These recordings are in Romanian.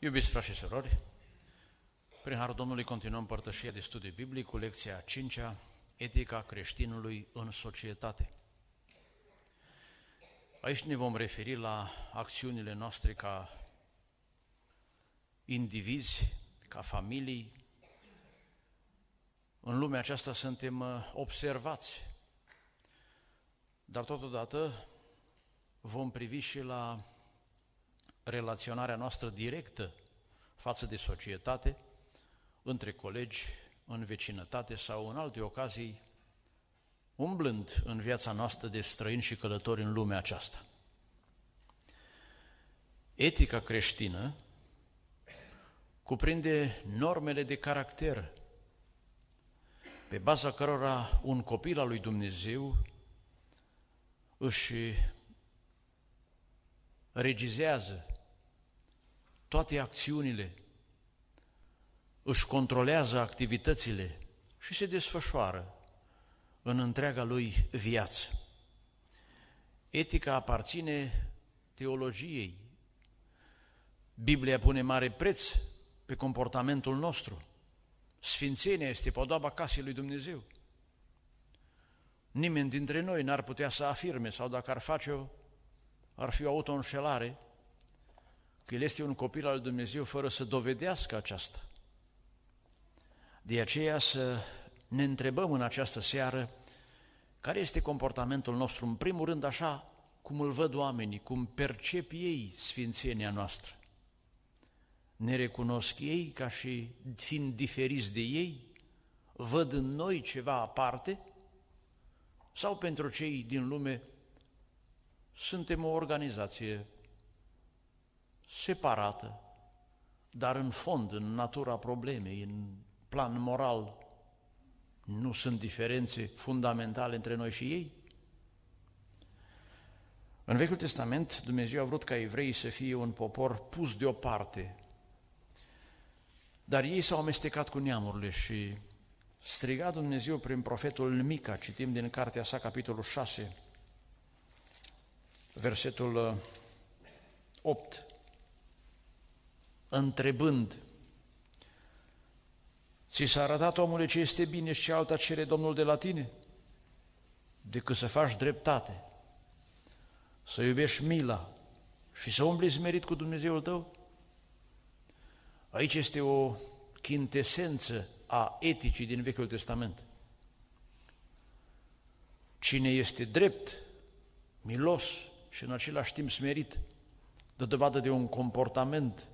Iubiți frați și surori, prin Harul Domnului continuăm părtășia de studiu biblic cu lecția 5 -a, Etica creștinului în societate. Aici ne vom referi la acțiunile noastre ca indivizi, ca familii. În lumea aceasta suntem uh, observați, dar totodată vom privi și la relaționarea noastră directă față de societate, între colegi, în vecinătate sau în alte ocazii, umblând în viața noastră de străini și călători în lumea aceasta. Etica creștină cuprinde normele de caracter pe baza cărora un copil al lui Dumnezeu își regizează toate acțiunile, își controlează activitățile și se desfășoară în întreaga lui viață. Etica aparține teologiei. Biblia pune mare preț pe comportamentul nostru. Sfințenia este podoaba casei lui Dumnezeu. Nimeni dintre noi n-ar putea să afirme, sau dacă ar face-o, ar fi o autoînșelare, că el este un copil al Dumnezeu fără să dovedească aceasta. De aceea să ne întrebăm în această seară care este comportamentul nostru, în primul rând așa cum îl văd oamenii, cum percep ei sfințenia noastră. Ne recunosc ei ca și fiind diferiți de ei? Văd în noi ceva aparte? Sau pentru cei din lume suntem o organizație separată, dar în fond, în natura problemei, în plan moral, nu sunt diferențe fundamentale între noi și ei? În Vechiul Testament, Dumnezeu a vrut ca evreii să fie un popor pus deoparte, dar ei s-au amestecat cu neamurile și striga Dumnezeu prin profetul Mica, citim din cartea sa, capitolul 6, versetul 8. Uh, întrebând. Ți s-a arătat, omule, ce este bine și ce alta cere Domnul de la tine? Decât să faci dreptate, să iubești mila și să umbli smerit cu Dumnezeul tău? Aici este o chintesență a eticii din Vechiul Testament. Cine este drept, milos și în același timp smerit, dă dovadă de un comportament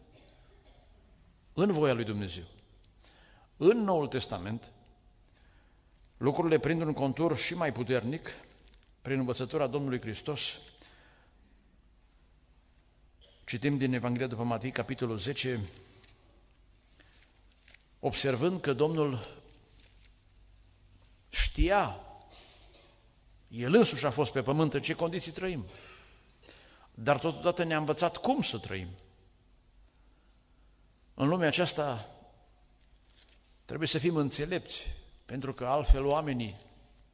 în voia lui Dumnezeu. În Noul Testament, lucrurile prind un contur și mai puternic prin învățătura Domnului Hristos. Citim din Evanghelia după Matei, capitolul 10, observând că Domnul știa, El însuși a fost pe pământ, în ce condiții trăim. Dar totodată ne-a învățat cum să trăim. În lumea aceasta trebuie să fim înțelepți, pentru că altfel oamenii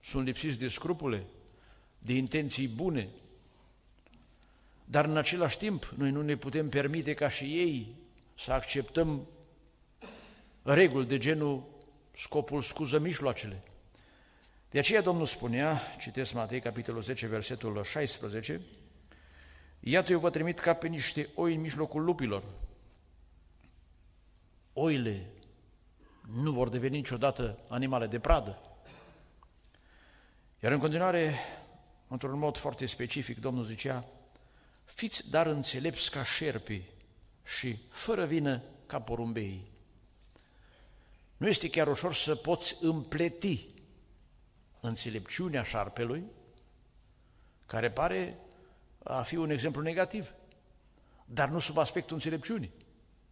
sunt lipsiți de scrupule, de intenții bune, dar în același timp noi nu ne putem permite ca și ei să acceptăm reguli de genul scopul scuză mijloacele. De aceea Domnul spunea, citesc Matei, capitolul 10, versetul 16, Iată eu vă trimit ca pe niște oi în mijlocul lupilor, oile nu vor deveni niciodată animale de pradă. Iar în continuare, într-un mod foarte specific, Domnul zicea, fiți dar înțelepți ca șerpii și fără vină ca porumbeii. Nu este chiar ușor să poți împleti înțelepciunea șarpelui, care pare a fi un exemplu negativ, dar nu sub aspectul înțelepciunii.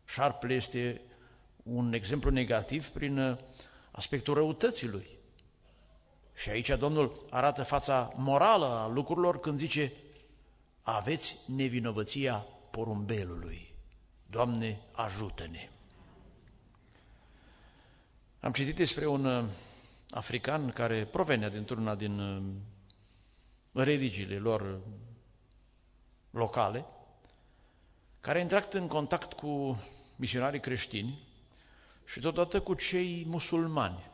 Șarpele este un exemplu negativ prin uh, aspectul răutății lui. Și aici Domnul arată fața morală a lucrurilor când zice aveți nevinovăția porumbelului. Doamne, ajută-ne! Am citit despre un uh, african care provenea dintr-una din uh, religiile lor locale, care a intrat în contact cu misionarii creștini și totodată cu cei musulmani.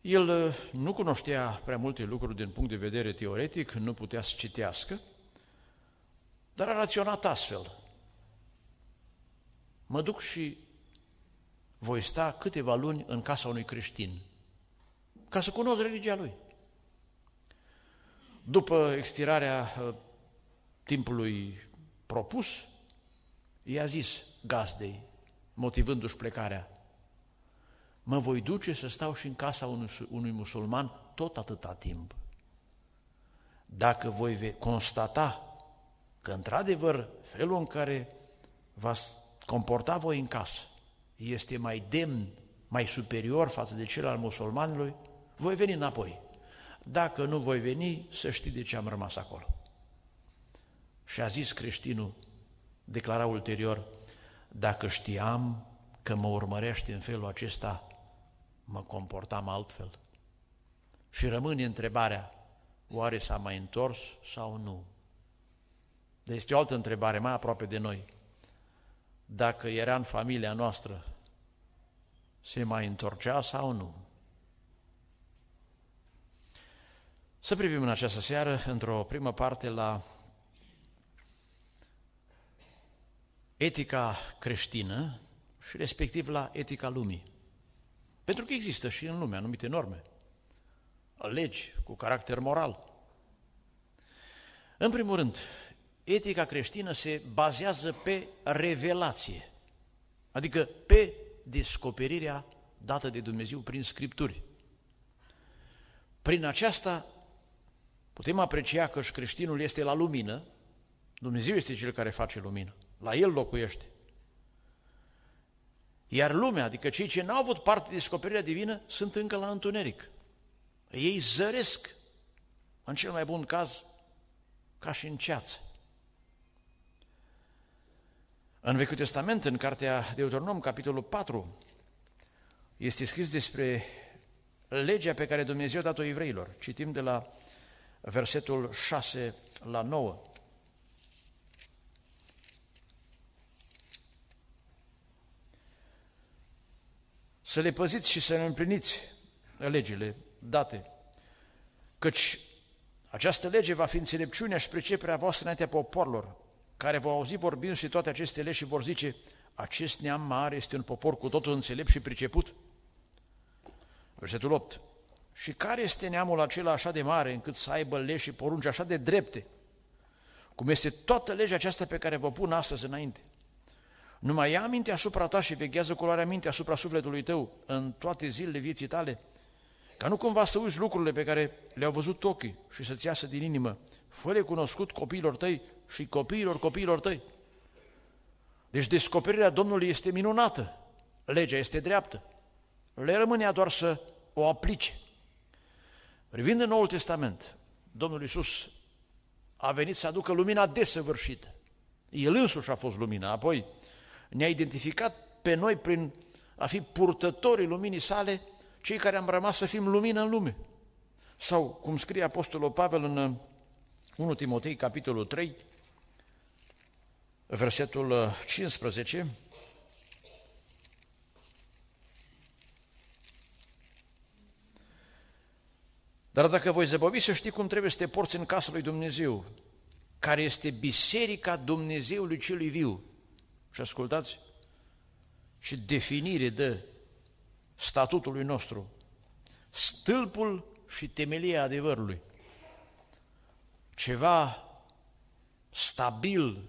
El uh, nu cunoștea prea multe lucruri din punct de vedere teoretic, nu putea să citească, dar a raționat astfel. Mă duc și voi sta câteva luni în casa unui creștin, ca să cunosc religia lui. După extirarea uh, timpului propus, i-a zis gazdei, motivându-și plecarea. Mă voi duce să stau și în casa unui, unui musulman tot atâta timp. Dacă voi constata că, într-adevăr, felul în care v-ați comporta voi în casă este mai demn, mai superior față de cel al musulmanului, voi veni înapoi. Dacă nu voi veni, să știi de ce am rămas acolo. Și a zis creștinul, declara ulterior, dacă știam că mă urmărești în felul acesta, mă comportam altfel. Și rămâne întrebarea, oare s-a mai întors sau nu? Dar este o altă întrebare mai aproape de noi. Dacă era în familia noastră, se mai întorcea sau nu? Să privim în această seară, într-o primă parte, la etica creștină și respectiv la etica lumii. Pentru că există și în lume anumite norme, legi cu caracter moral. În primul rând, etica creștină se bazează pe revelație, adică pe descoperirea dată de Dumnezeu prin Scripturi. Prin aceasta putem aprecia că și creștinul este la lumină, Dumnezeu este Cel care face lumină. La El locuiește. Iar lumea, adică cei ce n-au avut parte de descoperirea divină, sunt încă la întuneric. Ei zăresc, în cel mai bun caz, ca și în ceață. În Vechiul Testament, în cartea Deuteronom, capitolul 4, este scris despre legea pe care Dumnezeu a dat-o evreilor. Citim de la versetul 6 la 9. să le păziți și să le împliniți legile date, căci această lege va fi înțelepciunea și priceperea voastră înaintea poporilor, care vă auzi vorbind și toate aceste legi și vor zice, acest neam mare este un popor cu totul înțelept și priceput. Versetul 8. Și care este neamul acela așa de mare încât să aibă legi și porunci așa de drepte, cum este toată legea aceasta pe care vă pun astăzi înainte? mai ia minte asupra ta și veghează culoarea luarea minte asupra sufletului tău în toate zilele vieții tale, ca nu cumva să uiți lucrurile pe care le-au văzut ochii și să-ți iasă din inimă. Fă-le cunoscut copiilor tăi și copiilor copiilor tăi. Deci descoperirea Domnului este minunată, legea este dreaptă. Le rămânea doar să o aplice. Privind în Noul Testament, Domnul Iisus a venit să aducă lumina desăvârșită. El însuși a fost lumina, apoi ne-a identificat pe noi prin a fi purtătorii luminii sale, cei care am rămas să fim lumină în lume. Sau, cum scrie Apostolul Pavel în 1 uh, Timotei, capitolul 3, versetul 15, uh, Dar dacă voi zăbovi să știi cum trebuie să te porți în casa lui Dumnezeu, care este biserica Dumnezeului celui viu, și ascultați și definire de statutului nostru, stâlpul și temelia adevărului. Ceva stabil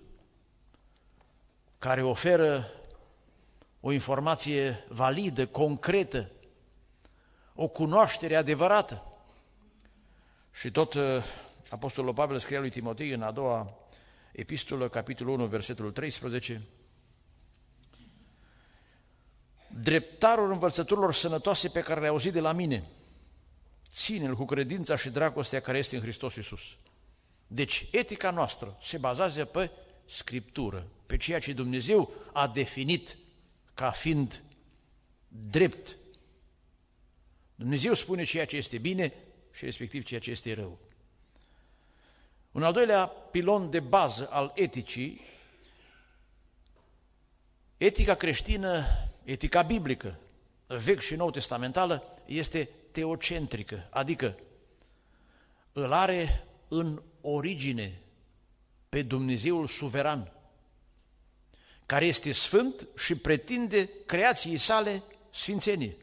care oferă o informație validă, concretă, o cunoaștere adevărată. Și tot uh, Apostolul Pavel scrie lui Timotei în a doua epistolă, capitolul 1, versetul 13, dreptarul învățăturilor sănătoase pe care le-ai auzit de la mine. Ține-l cu credința și dragostea care este în Hristos Iisus. Deci, etica noastră se bazează pe Scriptură, pe ceea ce Dumnezeu a definit ca fiind drept. Dumnezeu spune ceea ce este bine și respectiv ceea ce este rău. Un al doilea pilon de bază al eticii, etica creștină etica biblică, vechi și nou testamentală, este teocentrică, adică îl are în origine pe Dumnezeul suveran, care este sfânt și pretinde creației sale sfințenie.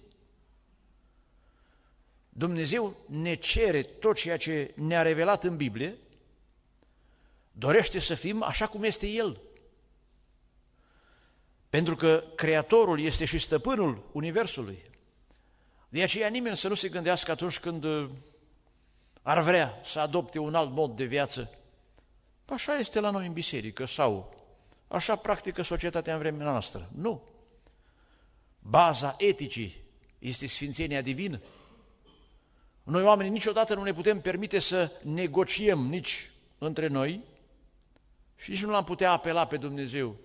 Dumnezeu ne cere tot ceea ce ne-a revelat în Biblie, dorește să fim așa cum este El, pentru că Creatorul este și stăpânul Universului. De aceea nimeni să nu se gândească atunci când uh, ar vrea să adopte un alt mod de viață. Păi așa este la noi în biserică sau așa practică societatea în vremea noastră. Nu. Baza eticii este sfințenia divină. Noi oamenii niciodată nu ne putem permite să negociem nici între noi și nici nu l-am putea apela pe Dumnezeu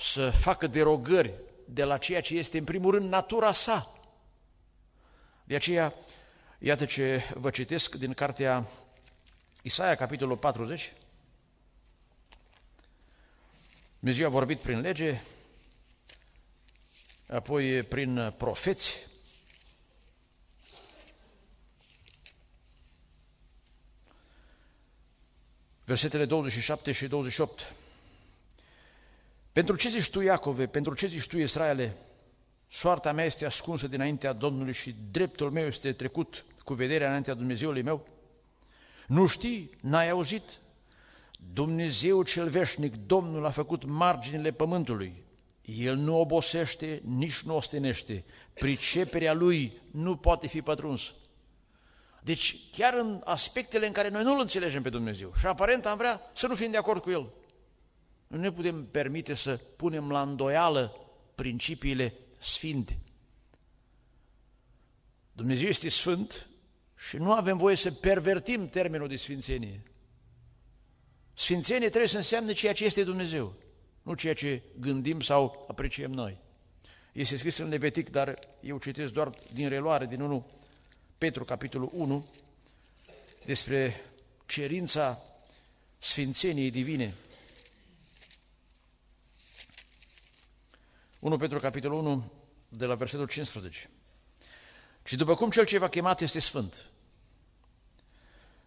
să facă derogări de la ceea ce este în primul rând natura sa. De aceea, iată ce vă citesc din cartea Isaia, capitolul 40. Dumnezeu a vorbit prin lege, apoi prin profeți, versetele 27 și 28. Pentru ce zici tu, Iacove, pentru ce zici tu, Israele, soarta mea este ascunsă dinaintea Domnului și dreptul meu este trecut cu vederea înaintea Dumnezeului meu? Nu știi, n-ai auzit? Dumnezeu cel veșnic, Domnul, a făcut marginile pământului. El nu obosește, nici nu ostenește. Priceperea lui nu poate fi pătruns. Deci, chiar în aspectele în care noi nu-L înțelegem pe Dumnezeu și aparent am vrea să nu fim de acord cu El, nu ne putem permite să punem la îndoială principiile sfinte. Dumnezeu este sfânt și nu avem voie să pervertim termenul de sfințenie. Sfințenie trebuie să înseamnă ceea ce este Dumnezeu, nu ceea ce gândim sau apreciem noi. Este scris în Levitic, dar eu citesc doar din reluare, din 1 Petru, capitolul 1, despre cerința sfințeniei divine. 1 Petru, capitolul 1, de la versetul 15. Și după cum cel ce va chemat este sfânt,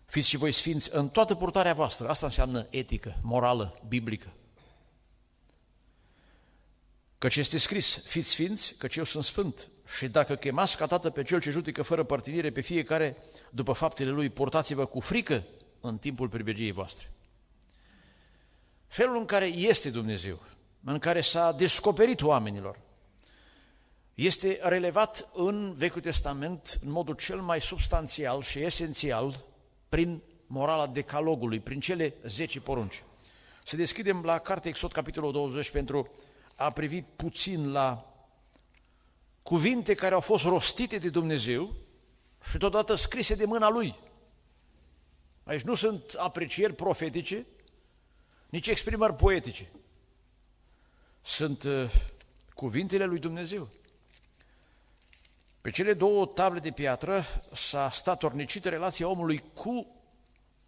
fiți și voi sfinți în toată purtarea voastră. Asta înseamnă etică, morală, biblică. Căci este scris, fiți sfinți, căci eu sunt sfânt. Și dacă chemați ca tată pe cel ce judecă fără părtinire pe fiecare după faptele lui, purtați-vă cu frică în timpul pribegiei voastre. Felul în care este Dumnezeu, în care s-a descoperit oamenilor. Este relevat în Vechiul Testament în modul cel mai substanțial și esențial prin morala decalogului, prin cele 10 porunci. Să deschidem la Cartea Exod, capitolul 20, pentru a privi puțin la cuvinte care au fost rostite de Dumnezeu și totodată scrise de mâna Lui. Aici nu sunt aprecieri profetice, nici exprimări poetice sunt uh, cuvintele lui Dumnezeu. Pe cele două table de piatră s-a statornicit relația omului cu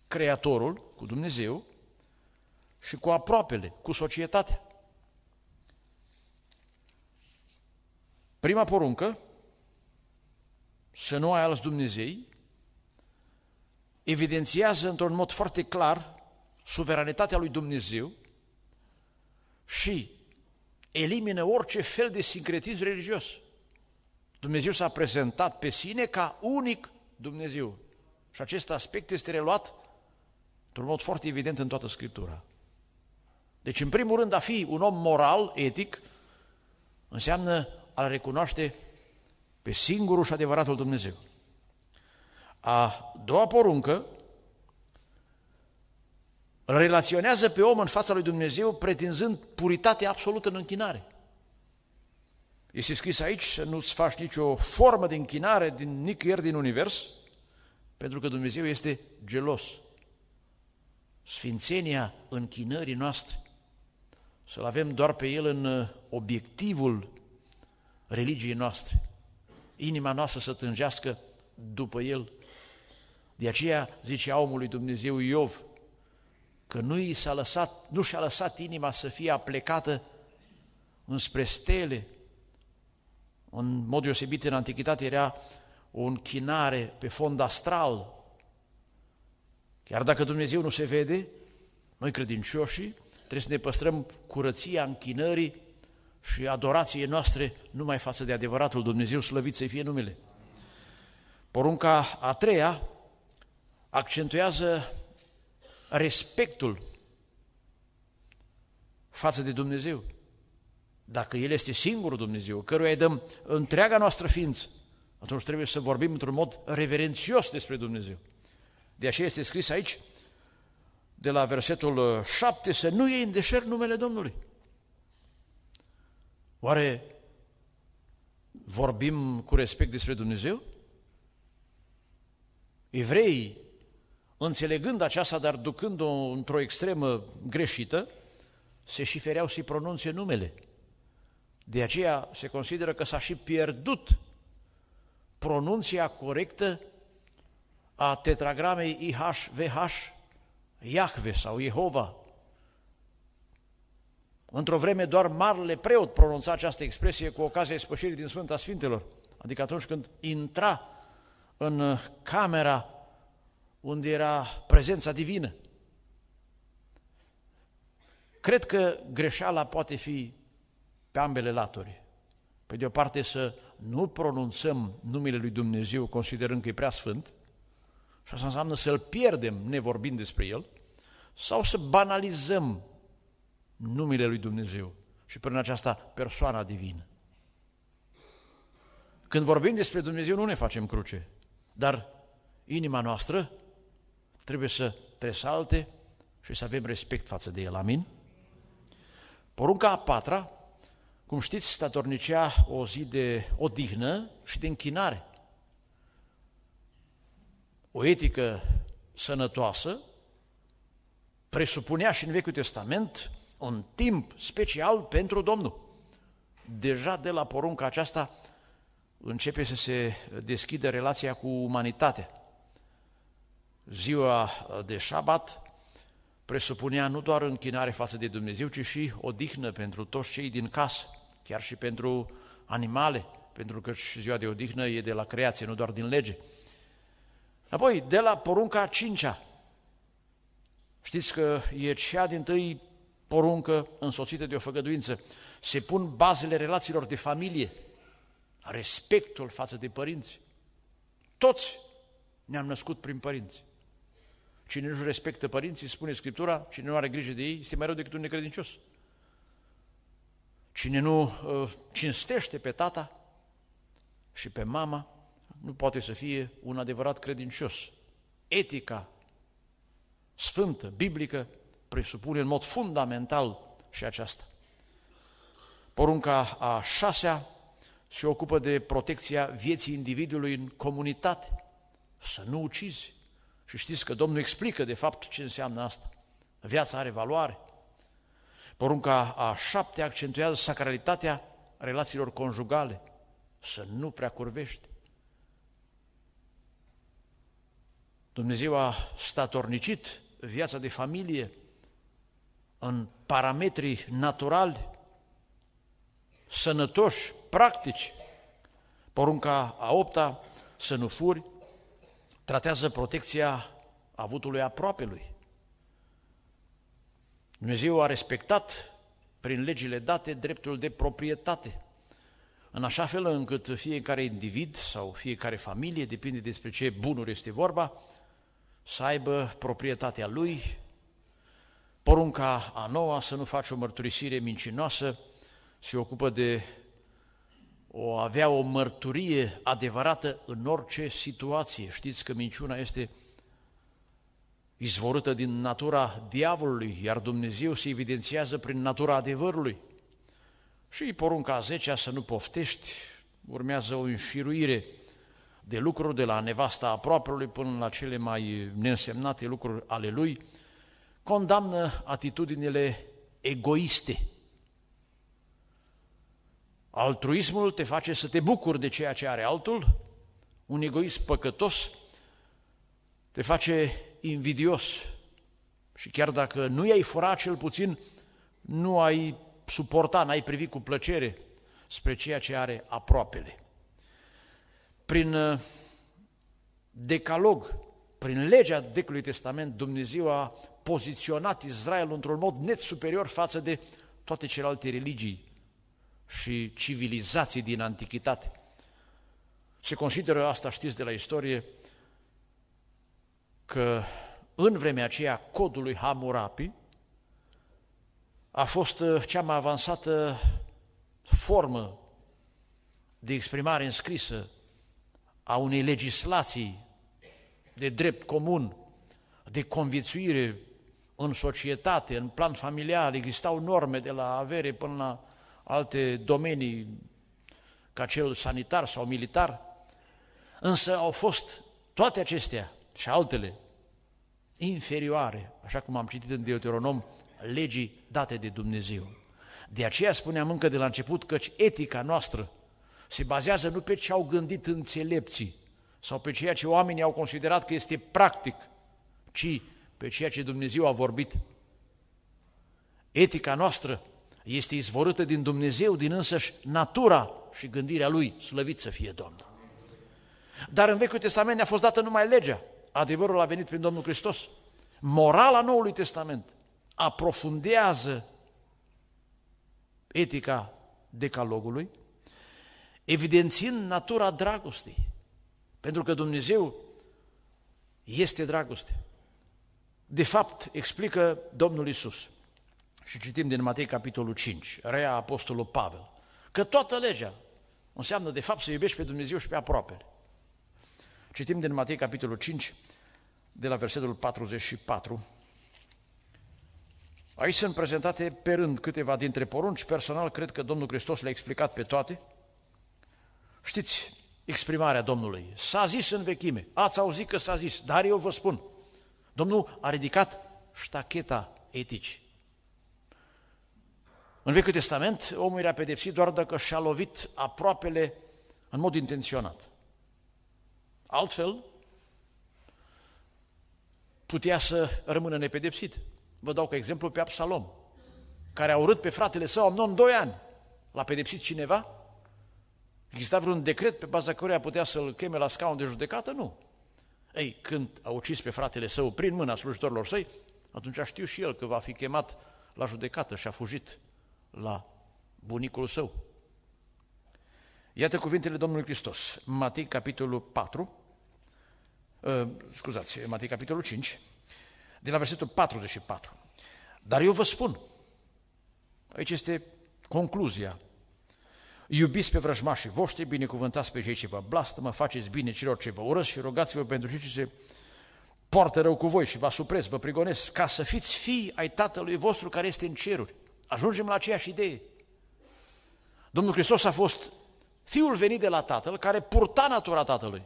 Creatorul, cu Dumnezeu, și cu aproapele, cu societatea. Prima poruncă, să nu ai alți Dumnezei, evidențiază într-un mod foarte clar suveranitatea lui Dumnezeu și elimină orice fel de sincretism religios. Dumnezeu s-a prezentat pe sine ca unic Dumnezeu. Și acest aspect este reluat într-un mod foarte evident în toată Scriptura. Deci, în primul rând, a fi un om moral, etic, înseamnă a recunoaște pe singurul și adevăratul Dumnezeu. A doua poruncă îl relaționează pe om în fața lui Dumnezeu pretinzând puritate absolută în închinare. Este scris aici să nu-ți faci nicio formă de închinare din nicăieri din univers, pentru că Dumnezeu este gelos. Sfințenia închinării noastre, să-L avem doar pe El în uh, obiectivul religiei noastre. Inima noastră să tângească după El. De aceea zice omului Dumnezeu Iov, că nu, i s-a lăsat, nu și-a lăsat inima să fie aplecată înspre stele. În mod deosebit, în antichitate era o închinare pe fond astral. Chiar dacă Dumnezeu nu se vede, noi credincioșii trebuie să ne păstrăm curăția închinării și adorației noastre numai față de adevăratul Dumnezeu, slăvit să fie numele. Porunca a treia accentuează respectul față de Dumnezeu. Dacă El este singurul Dumnezeu, căruia îi dăm întreaga noastră ființă, atunci trebuie să vorbim într-un mod reverențios despre Dumnezeu. De aceea este scris aici, de la versetul 7, uh, să nu iei în deșert numele Domnului. Oare vorbim cu respect despre Dumnezeu? Evreii înțelegând aceasta, dar ducând-o într-o extremă greșită, se și fereau să-i pronunțe numele. De aceea se consideră că s-a și pierdut pronunția corectă a tetragramei IHVH, Iahve sau Jehova. Într-o vreme doar marele preot pronunța această expresie cu ocazia spășirii din Sfânta Sfintelor, adică atunci când intra în camera unde era prezența divină. Cred că greșeala poate fi pe ambele laturi. Pe de o parte să nu pronunțăm numele lui Dumnezeu considerând că e prea sfânt, și asta înseamnă să-l pierdem nevorbind despre el, sau să banalizăm numele lui Dumnezeu și prin aceasta persoana divină. Când vorbim despre Dumnezeu nu ne facem cruce, dar inima noastră trebuie să tresalte și să avem respect față de el, amin? Porunca a patra, cum știți, statornicea o zi de odihnă și de închinare. O etică sănătoasă presupunea și în Vechiul Testament un timp special pentru Domnul. Deja de la porunca aceasta începe să se deschidă relația cu umanitatea ziua de șabat presupunea nu doar închinare față de Dumnezeu, ci și odihnă pentru toți cei din casă, chiar și pentru animale, pentru că și ziua de odihnă e de la creație, nu doar din lege. Apoi, de la porunca a cincea, știți că e cea din tâi poruncă însoțită de o făgăduință, se pun bazele relațiilor de familie, respectul față de părinți. Toți ne-am născut prin părinți. Cine nu respectă părinții, spune Scriptura, cine nu are grijă de ei, este mai rău decât un necredincios. Cine nu uh, cinstește pe tata și pe mama, nu poate să fie un adevărat credincios. Etica sfântă, biblică, presupune în mod fundamental și aceasta. Porunca a șasea se ocupă de protecția vieții individului în comunitate. Să nu ucizi, și știți că Domnul explică de fapt ce înseamnă asta. Viața are valoare. Porunca a șapte accentuează sacralitatea relațiilor conjugale, să nu prea curvești. Dumnezeu a statornicit viața de familie în parametrii naturali, sănătoși, practici. Porunca a opta, să nu furi, tratează protecția avutului apropiului. Dumnezeu a respectat prin legile date dreptul de proprietate, în așa fel încât fiecare individ sau fiecare familie, depinde despre ce bunuri este vorba, să aibă proprietatea lui, porunca a noua să nu faci o mărturisire mincinoasă, se ocupă de o avea o mărturie adevărată în orice situație. Știți că minciuna este izvorâtă din natura diavolului, iar Dumnezeu se evidențiază prin natura adevărului. Și porunca a zecea să nu poftești, urmează o înșiruire de lucruri de la nevasta apropiului până la cele mai neînsemnate lucruri ale lui, condamnă atitudinile egoiste – Altruismul te face să te bucuri de ceea ce are altul, un egoism păcătos te face invidios și chiar dacă nu i-ai fura cel puțin, nu ai suporta, n-ai privi cu plăcere spre ceea ce are aproapele. Prin uh, decalog, prin legea Vecului Testament, Dumnezeu a poziționat Israel într-un mod net superior față de toate celelalte religii și civilizații din antichitate. Se consideră asta, știți de la istorie, că în vremea aceea codul lui Hammurapi a fost uh, cea mai avansată formă de exprimare înscrisă a unei legislații de drept comun, de conviețuire în societate, în plan familial, existau norme de la avere până la alte domenii, ca cel sanitar sau militar, însă au fost toate acestea și altele inferioare, așa cum am citit în Deuteronom, legii date de Dumnezeu. De aceea spuneam încă de la început căci etica noastră se bazează nu pe ce au gândit înțelepții sau pe ceea ce oamenii au considerat că este practic, ci pe ceea ce Dumnezeu a vorbit. Etica noastră este izvorâtă din Dumnezeu, din însăși natura și gândirea Lui, slăvit să fie Domnul. Dar în Vechiul Testament ne-a fost dată numai legea. Adevărul a venit prin Domnul Hristos. Morala Noului Testament aprofundează etica decalogului, evidențind natura dragostei. Pentru că Dumnezeu este dragoste. De fapt, explică Domnul Isus și citim din Matei capitolul 5, rea apostolul Pavel, că toată legea înseamnă de fapt să iubești pe Dumnezeu și pe aproapele. Citim din Matei capitolul 5, de la versetul 44. Aici sunt prezentate pe rând câteva dintre porunci. Personal, cred că Domnul Hristos le-a explicat pe toate. Știți exprimarea Domnului. S-a zis în vechime. Ați auzit că s-a zis, dar eu vă spun. Domnul a ridicat ștacheta eticii. În Vechiul Testament, omul era pedepsit doar dacă și-a lovit aproapele în mod intenționat. Altfel, putea să rămână nepedepsit. Vă dau ca exemplu pe Absalom, care a urât pe fratele său Amnon doi ani. L-a pedepsit cineva? Exista vreun decret pe baza căruia putea să-l cheme la scaun de judecată? Nu. Ei, când a ucis pe fratele său prin mâna slujitorilor săi, atunci știu și el că va fi chemat la judecată și a fugit la bunicul său. Iată cuvintele Domnului Hristos, Matei capitolul 4, uh, ă, scuzați, Matei capitolul 5, de la versetul 44. Dar eu vă spun, aici este concluzia, iubiți pe vrăjmașii voștri, binecuvântați pe cei ce vă blastămă, faceți bine celor ce vă urăsc și rogați-vă pentru cei ce se poartă rău cu voi și vă supresc, vă prigonesc, ca să fiți fii ai Tatălui vostru care este în ceruri. Ajungem la aceeași idee. Domnul Hristos a fost fiul venit de la Tatăl, care purta natura Tatălui.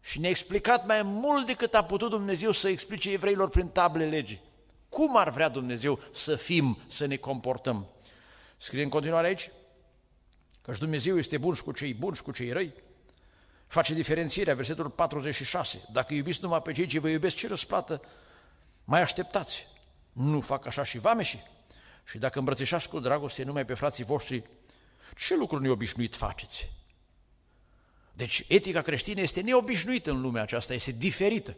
Și ne-a explicat mai mult decât a putut Dumnezeu să explice evreilor prin table legii. Cum ar vrea Dumnezeu să fim, să ne comportăm? Scrie în continuare aici, căci Dumnezeu este bun și cu cei buni și cu cei răi. Face diferențierea, versetul 46. Dacă iubiți numai pe cei ce vă iubesc, ce răsplată mai așteptați? Nu fac așa și vameșii și dacă îmbrățișați cu dragoste numai pe frații voștri, ce lucruri neobișnuit faceți? Deci etica creștină este neobișnuită în lumea aceasta, este diferită.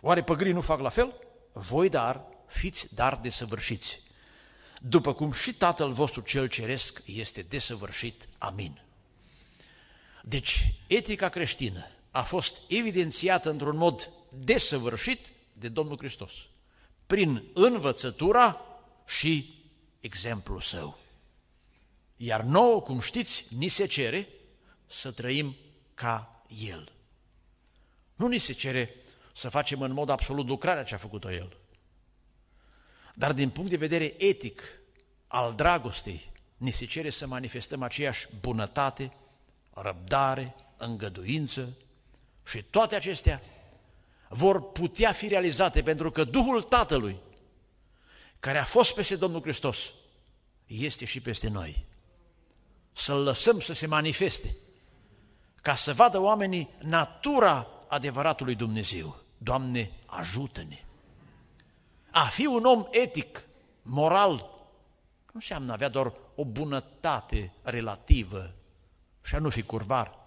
Oare păgrii nu fac la fel? Voi dar, fiți dar desăvârșiți, după cum și Tatăl vostru cel ceresc este desăvârșit. Amin. Deci, etica creștină a fost evidențiată într-un mod desăvârșit de Domnul Hristos, prin învățătura și exemplul său. Iar nouă, cum știți, ni se cere să trăim ca El. Nu ni se cere să facem în mod absolut lucrarea ce a făcut-o El. Dar din punct de vedere etic al dragostei, ni se cere să manifestăm aceeași bunătate, răbdare, îngăduință și toate acestea vor putea fi realizate pentru că Duhul Tatălui care a fost peste Domnul Hristos, este și peste noi. Să-L lăsăm să se manifeste, ca să vadă oamenii natura adevăratului Dumnezeu. Doamne, ajută-ne! A fi un om etic, moral, nu înseamnă avea doar o bunătate relativă și a nu fi curvar.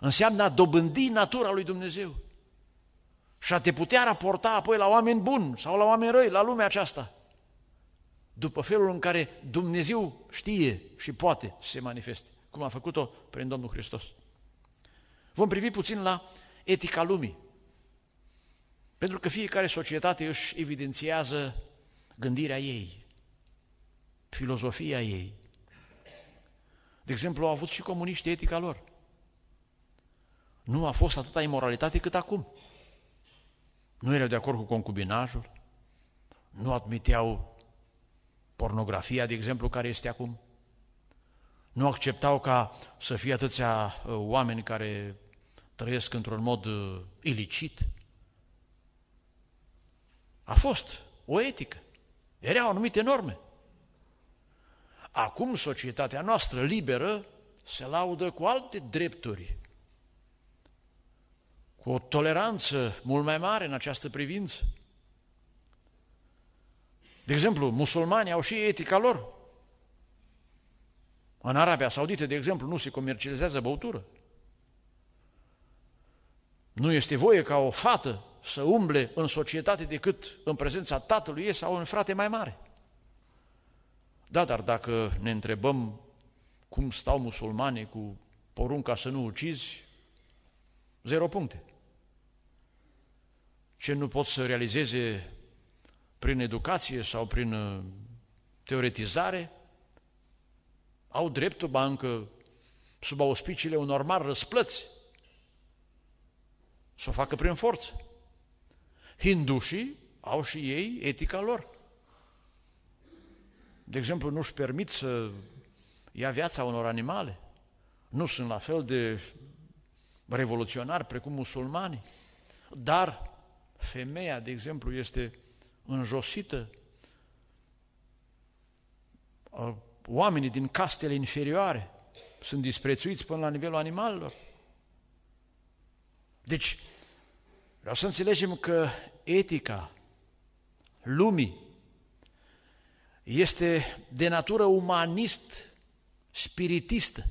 Înseamnă a dobândi natura lui Dumnezeu și a te putea raporta apoi la oameni buni sau la oameni răi, la lumea aceasta, după felul în care Dumnezeu știe și poate să se manifeste, cum a făcut-o prin Domnul Hristos. Vom privi puțin la etica lumii, pentru că fiecare societate își evidențiază gândirea ei, filozofia ei. De exemplu, au avut și comuniștii etica lor. Nu a fost atâta imoralitate cât acum nu erau de acord cu concubinajul, nu admiteau pornografia, de exemplu, care este acum, nu acceptau ca să fie atâția uh, oameni care trăiesc într-un mod uh, ilicit. A fost o etică, erau anumite norme. Acum societatea noastră liberă se laudă cu alte drepturi cu o toleranță mult mai mare în această privință. De exemplu, musulmanii au și etica lor. În Arabia Saudită, de exemplu, nu se comercializează băutură. Nu este voie ca o fată să umble în societate decât în prezența tatălui ei sau un frate mai mare. Da, dar dacă ne întrebăm cum stau musulmanii cu porunca să nu ucizi, zero puncte ce nu pot să realizeze prin educație sau prin uh, teoretizare, au dreptul, bancă, sub auspiciile unor mari răsplăți, să o facă prin forță. Hindușii au și ei etica lor. De exemplu, nu-și permit să ia viața unor animale. Nu sunt la fel de revoluționari precum musulmanii, dar femeia, de exemplu, este înjosită, oamenii din castele inferioare sunt disprețuiți până la nivelul animalelor. Deci, vreau să înțelegem că etica lumii este de natură umanist, spiritistă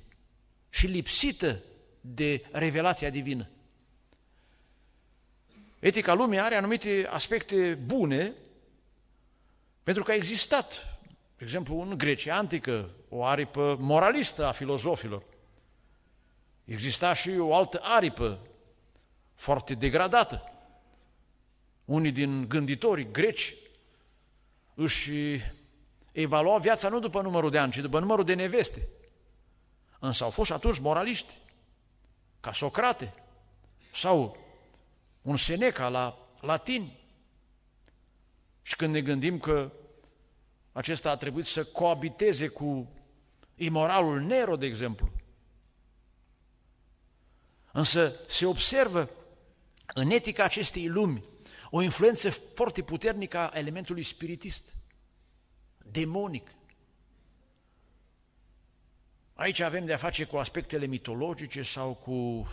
și lipsită de revelația divină. Etica lumii are anumite aspecte bune pentru că a existat, de exemplu, în Grecia antică, o aripă moralistă a filozofilor. Exista și o altă aripă foarte degradată. Unii din gânditorii greci își evalua viața nu după numărul de ani, ci după numărul de neveste. Însă au fost atunci moraliști, ca Socrate sau un Seneca la latin Și când ne gândim că acesta a trebuit să coabiteze cu imoralul Nero, de exemplu. Însă se observă în etica acestei lumi o influență foarte puternică a elementului spiritist, demonic. Aici avem de a face cu aspectele mitologice sau cu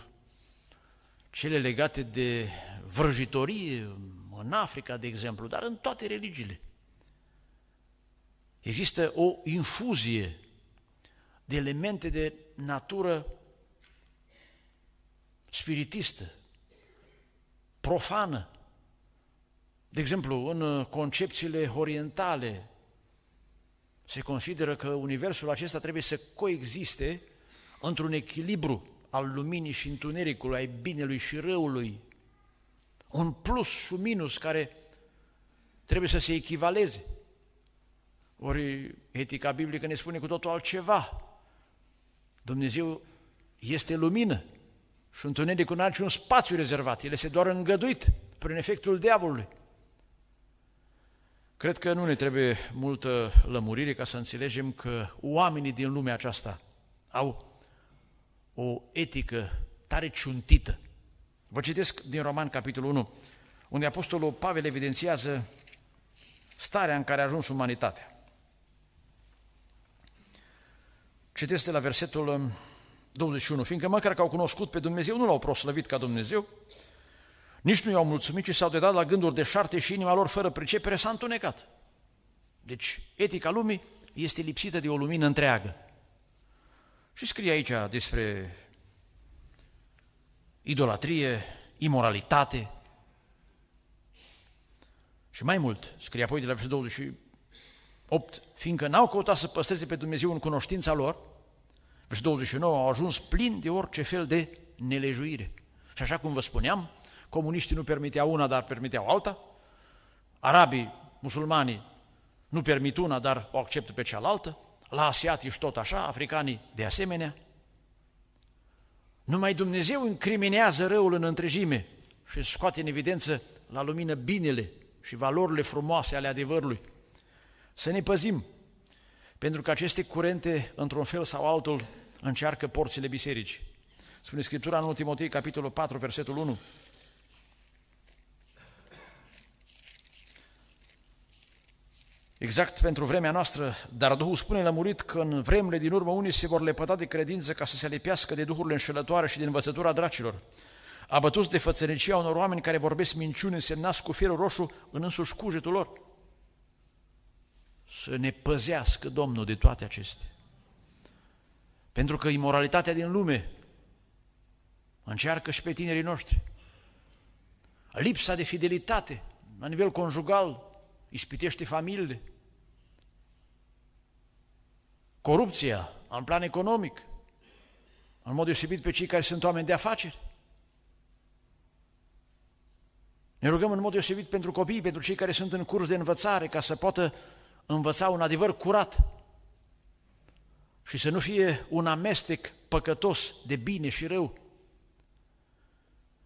cele legate de vrăjitorie, în Africa, de exemplu, dar în toate religiile. Există o infuzie de elemente de natură spiritistă, profană. De exemplu, în concepțiile orientale se consideră că universul acesta trebuie să coexiste într-un echilibru al luminii și întunericului, ai binelui și răului, un plus și un minus care trebuie să se echivaleze. Ori etica biblică ne spune cu totul altceva. Dumnezeu este lumină și întunericul nu are un spațiu rezervat, el este doar îngăduit prin efectul diavolului. Cred că nu ne trebuie multă lămurire ca să înțelegem că oamenii din lumea aceasta au o etică tare ciuntită. Vă citesc din Roman, capitolul 1, unde Apostolul Pavel evidențiază starea în care a ajuns umanitatea. Citesc de la versetul 21. Um, Fiindcă măcar că au cunoscut pe Dumnezeu, nu l-au proslăvit ca Dumnezeu, nici nu i-au mulțumit, ci s-au dedat la gânduri de șarte și inima lor fără pricepere s-a întunecat. Deci etica lumii este lipsită de o lumină întreagă. Și scrie aici despre idolatrie, imoralitate. Și mai mult, scrie apoi de la versetul 28, fiindcă n-au căutat să păstreze pe Dumnezeu în cunoștința lor, versetul 29, au ajuns plin de orice fel de nelejuire. Și așa cum vă spuneam, comuniștii nu permiteau una, dar permiteau alta, arabii, musulmanii nu permit una, dar o acceptă pe cealaltă, la asiatici tot așa, africanii de asemenea. Numai Dumnezeu incriminează răul în întregime și scoate în evidență la lumină binele și valorile frumoase ale adevărului. Să ne păzim, pentru că aceste curente, într-un fel sau altul, încearcă porțile bisericii. Spune Scriptura în Timotei, capitolul 4, versetul 1, Exact pentru vremea noastră, dar Duhul spune lămurit că în vremurile din urmă unii se vor lepăda de credință ca să se lipească de duhurile înșelătoare și de învățătura dracilor. Abătuți de fățărnicia unor oameni care vorbesc minciuni însemnați cu fierul roșu în însuși cugetul lor. Să ne păzească Domnul de toate acestea. Pentru că imoralitatea din lume încearcă și pe tinerii noștri. Lipsa de fidelitate la nivel conjugal, ispitește familiile. Corupția, în plan economic, în mod deosebit pe cei care sunt oameni de afaceri. Ne rugăm în mod deosebit pentru copii, pentru cei care sunt în curs de învățare, ca să poată învăța un adevăr curat și să nu fie un amestec păcătos de bine și rău.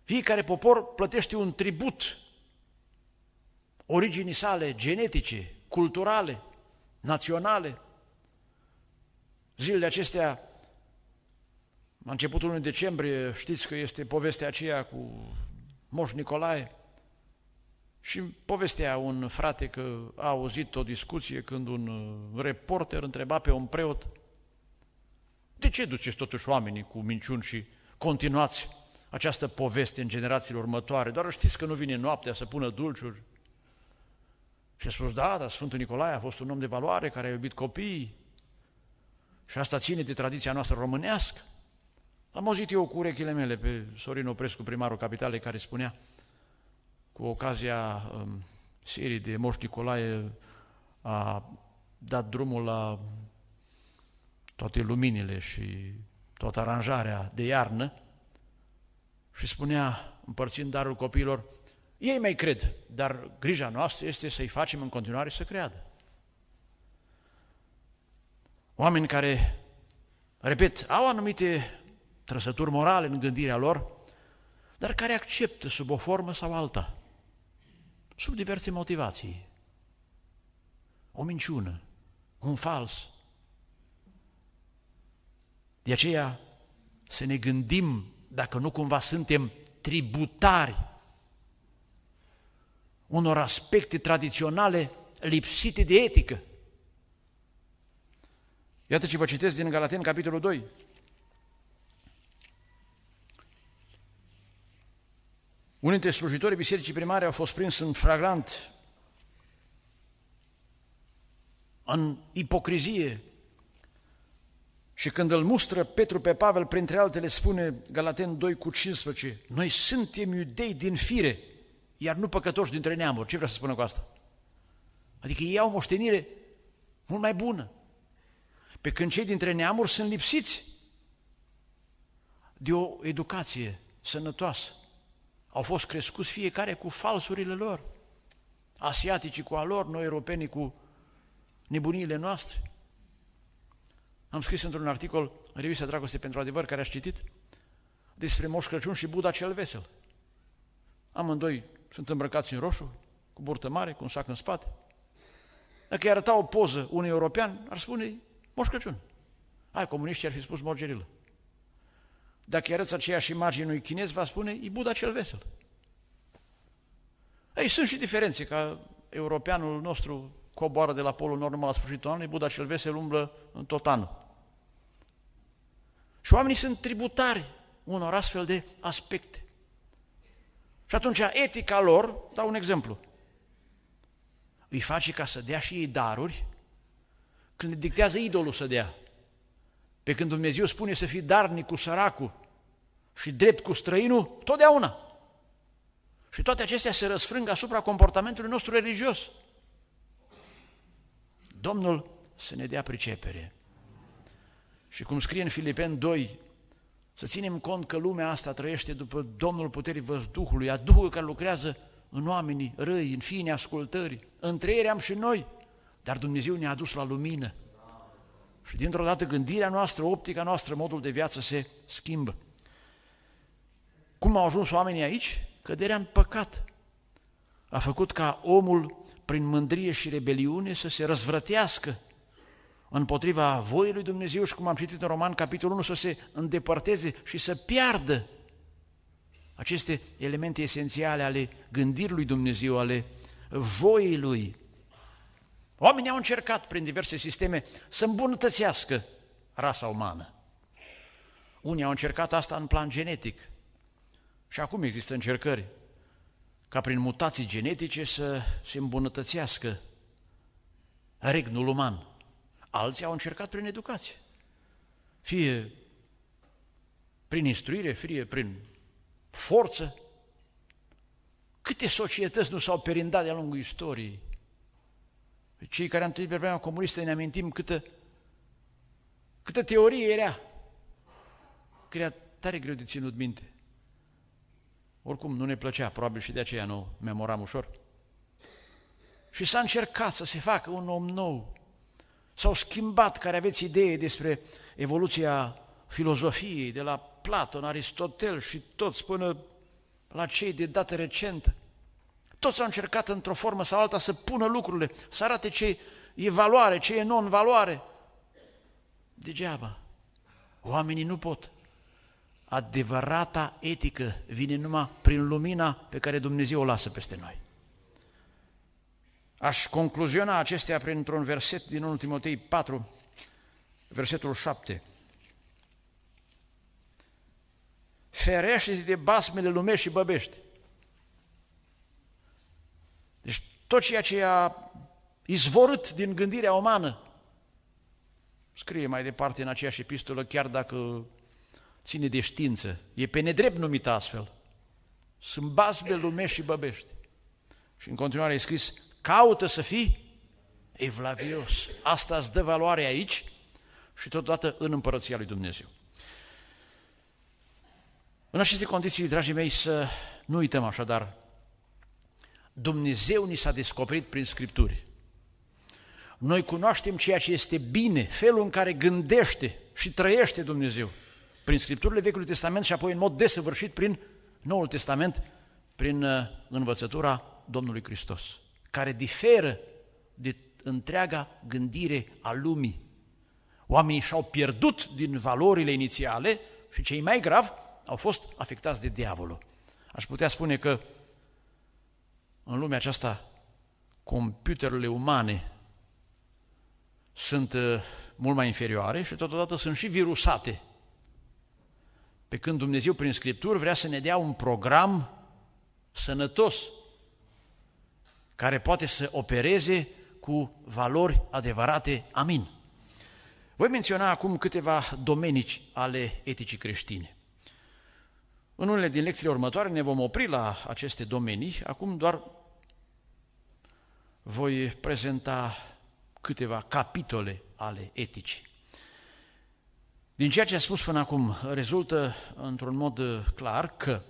Fiecare popor plătește un tribut originii sale genetice, culturale, naționale. Zilele acestea, la începutul lunii decembrie, știți că este povestea aceea cu Moș Nicolae și povestea un frate că a auzit o discuție când un uh, reporter întreba pe un preot de ce duceți totuși oamenii cu minciuni și continuați această poveste în generațiile următoare? Doar știți că nu vine noaptea să pună dulciuri, și a spus, da, dar Sfântul Nicolae a fost un om de valoare care a iubit copiii. Și asta ține de tradiția noastră românească. Am auzit eu cu urechile mele pe Sorin Oprescu, primarul Capitalei, care spunea, cu ocazia um, serii de Moș Nicolae, a dat drumul la toate luminile și toată aranjarea de iarnă și spunea, împărțind darul copiilor, ei mai cred, dar grija noastră este să-i facem în continuare să creadă. Oameni care, repet, au anumite trăsături morale în gândirea lor, dar care acceptă sub o formă sau alta, sub diverse motivații. O minciună, un fals. De aceea să ne gândim dacă nu cumva suntem tributari unor aspecte tradiționale lipsite de etică. Iată ce vă citesc din Galaten, capitolul 2. Unii dintre slujitorii bisericii primare au fost prins în fragrant, în ipocrizie. Și când îl mustră Petru pe Pavel, printre altele spune Galaten 2 cu 15, noi suntem iudei din fire, iar nu păcătoși dintre neamuri. Ce vreau să spună cu asta? Adică ei au moștenire mult mai bună. Pe când cei dintre neamuri sunt lipsiți de o educație sănătoasă. Au fost crescuți fiecare cu falsurile lor. Asiaticii cu a lor, noi europenii cu nebuniile noastre. Am scris într-un articol în revista Dragoste pentru Adevăr, care aș citit, despre Moș Crăciun și Buddha cel Vesel. Amândoi sunt îmbrăcați în roșu, cu burtă mare, cu un sac în spate. Dacă i-ar arăta o poză unui european, ar spune Moș Crăciun. Ai, comuniștii ar fi spus morgerilă. Dacă îi arăți aceeași imagine unui chinez, va spune, e Buda cel vesel. Ei, sunt și diferențe, ca europeanul nostru coboară de la polul normal la sfârșitul anului, Buda cel vesel umblă în tot anul. Și oamenii sunt tributari unor astfel de aspecte. Și atunci etica lor, dau un exemplu, îi face ca să dea și ei daruri când dictează idolul să dea. Pe când Dumnezeu spune să fii darnic cu săracul și drept cu străinul, totdeauna. Și toate acestea se răsfrâng asupra comportamentului nostru religios. Domnul să ne dea pricepere. Și cum scrie în Filipen 2, să ținem cont că lumea asta trăiește după Domnul Puterii Văzduhului, a Duhului care lucrează în oamenii răi, în fine ascultări, Între ei am și noi, dar Dumnezeu ne-a adus la lumină. Și dintr-o dată gândirea noastră, optica noastră, modul de viață se schimbă. Cum au ajuns oamenii aici? Căderea în păcat a făcut ca omul, prin mândrie și rebeliune, să se răzvrătească împotriva voii lui Dumnezeu și cum am citit în Roman, capitolul 1, să se îndepărteze și să piardă aceste elemente esențiale ale gândirii lui Dumnezeu, ale voii lui. Oamenii au încercat prin diverse sisteme să îmbunătățească rasa umană. Unii au încercat asta în plan genetic. Și acum există încercări ca prin mutații genetice să se îmbunătățească regnul uman. Alții au încercat prin educație. Fie prin instruire, fie prin forță. Câte societăți nu s-au perindat de-a lungul istoriei? Cei care am trăit pe vremea comunistă ne amintim câtă, câtă teorie era, că era tare greu de ținut minte. Oricum, nu ne plăcea, probabil și de aceea nu memoram ușor. Și s-a încercat să se facă un om nou, s-au schimbat, care aveți idee despre evoluția filozofiei, de la Platon, Aristotel și toți până la cei de dată recentă. Toți au încercat într-o formă sau alta să pună lucrurile, să arate ce e valoare, ce e non-valoare. Degeaba. Oamenii nu pot. Adevărata etică vine numai prin lumina pe care Dumnezeu o lasă peste noi. Aș concluziona acestea printr-un verset din 1 Timotei 4, versetul 7. Ferește-te de basmele lumești și băbești. Deci tot ceea ce a izvorât din gândirea umană, scrie mai departe în aceeași epistolă, chiar dacă ține de știință, e pe nedrept numit astfel. Sunt basme lumești și băbești. Și în continuare e scris, caută să fii evlavios. Asta îți dă valoare aici și totodată în împărăția lui Dumnezeu. În aceste condiții, dragii mei, să nu uităm așadar, Dumnezeu ni s-a descoperit prin Scripturi. Noi cunoaștem ceea ce este bine, felul în care gândește și trăiește Dumnezeu prin Scripturile Vechiului Testament și apoi în mod desăvârșit prin Noul Testament, prin uh, învățătura Domnului Hristos care diferă de întreaga gândire a lumii. Oamenii și-au pierdut din valorile inițiale și cei mai grav au fost afectați de diavolul. Aș putea spune că în lumea aceasta computerele umane sunt uh, mult mai inferioare și totodată sunt și virusate. Pe când Dumnezeu prin Scripturi vrea să ne dea un program sănătos care poate să opereze cu valori adevărate. Amin. Voi menționa acum câteva domenici ale eticii creștine. În unele din lecțiile următoare ne vom opri la aceste domenii, acum doar voi prezenta câteva capitole ale eticii. Din ceea ce a spus până acum, rezultă într-un mod clar că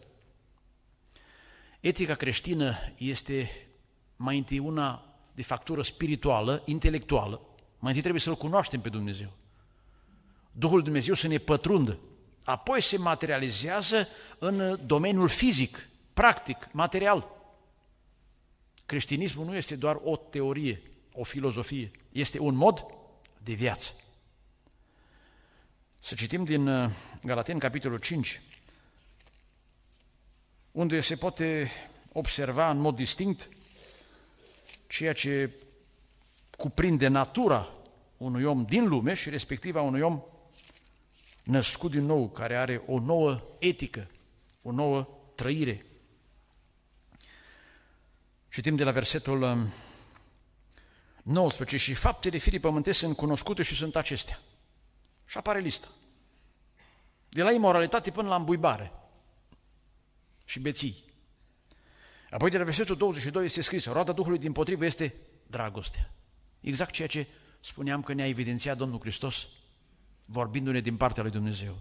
etica creștină este mai întâi una de factură spirituală, intelectuală, mai întâi trebuie să-L cunoaștem pe Dumnezeu. Duhul Dumnezeu să ne pătrundă, apoi se materializează în domeniul fizic, practic, material. Creștinismul nu este doar o teorie, o filozofie, este un mod de viață. Să citim din uh, Galaten, capitolul 5, unde se poate observa în mod distinct ceea ce cuprinde natura unui om din lume și respectiv a unui om născut din nou, care are o nouă etică, o nouă trăire. Citim de la versetul 19 um, și faptele firii pământești sunt cunoscute și sunt acestea. Și apare lista. De la imoralitate până la îmbuibare și beții. Apoi de la versetul 22 este scris, roada Duhului din potrivă este dragostea. Exact ceea ce spuneam că ne-a evidențiat Domnul Hristos, vorbindu-ne din partea lui Dumnezeu.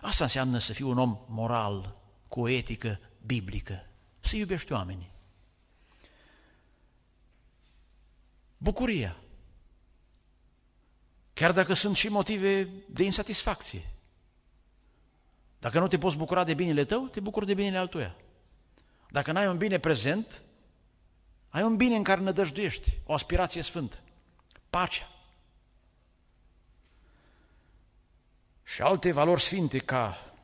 Asta înseamnă să fii un om moral, cu o etică biblică, să iubești oamenii. Bucuria. Chiar dacă sunt și motive de insatisfacție. Dacă nu te poți bucura de binele tău, te bucuri de binele altuia. Dacă n-ai un bine prezent, ai un bine în care nădăjduiești, o aspirație sfântă, pacea. Și alte valori sfinte ca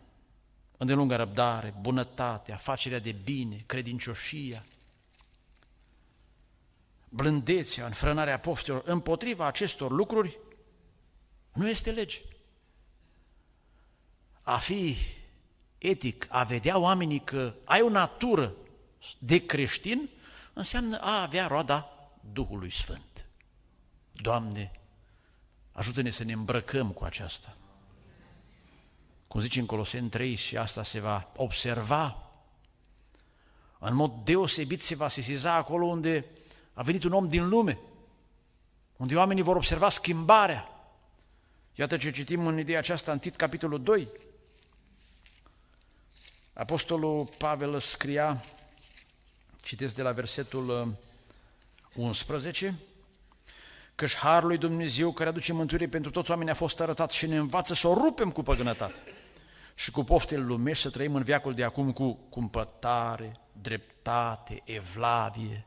îndelungă răbdare, bunătate, afacerea de bine, credincioșia, blândețea, înfrânarea poftelor, împotriva acestor lucruri nu este lege. A fi etic, a vedea oamenii că ai o natură de creștin, înseamnă a avea roada Duhului Sfânt. Doamne, ajută-ne să ne îmbrăcăm cu aceasta. Cum zice în Coloseni 3 și asta se va observa, în mod deosebit se va sesiza acolo unde a venit un om din lume, unde oamenii vor observa schimbarea. Iată ce citim în ideea aceasta în Tit, capitolul 2, Apostolul Pavel scria, citesc de la versetul 11, uh, căci Harul lui Dumnezeu care aduce mântuire pentru toți oamenii a fost arătat și ne învață să o rupem cu păgânătate și cu poftele lumești să trăim în viacul de acum cu cumpătare, dreptate, evlavie.